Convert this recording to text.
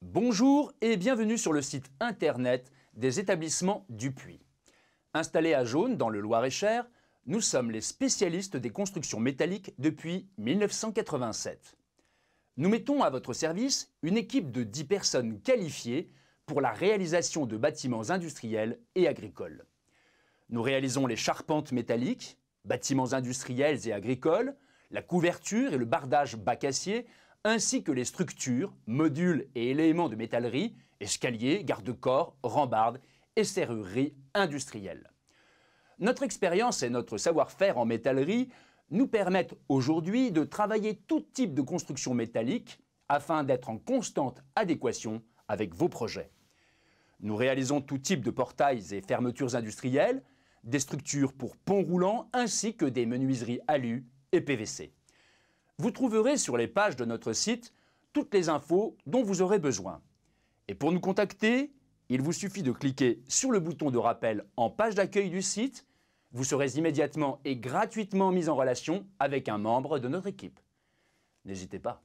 Bonjour et bienvenue sur le site internet des établissements Dupuis. Installés à Jaune, dans le Loir-et-Cher, nous sommes les spécialistes des constructions métalliques depuis 1987. Nous mettons à votre service une équipe de 10 personnes qualifiées pour la réalisation de bâtiments industriels et agricoles. Nous réalisons les charpentes métalliques, bâtiments industriels et agricoles, la couverture et le bardage bac acier ainsi que les structures, modules et éléments de métallerie, escaliers, garde-corps, rambardes et serrureries industrielles. Notre expérience et notre savoir-faire en métallerie nous permettent aujourd'hui de travailler tout type de construction métallique afin d'être en constante adéquation avec vos projets. Nous réalisons tout type de portails et fermetures industrielles, des structures pour ponts roulants ainsi que des menuiseries alu et PVC vous trouverez sur les pages de notre site toutes les infos dont vous aurez besoin. Et pour nous contacter, il vous suffit de cliquer sur le bouton de rappel en page d'accueil du site. Vous serez immédiatement et gratuitement mis en relation avec un membre de notre équipe. N'hésitez pas.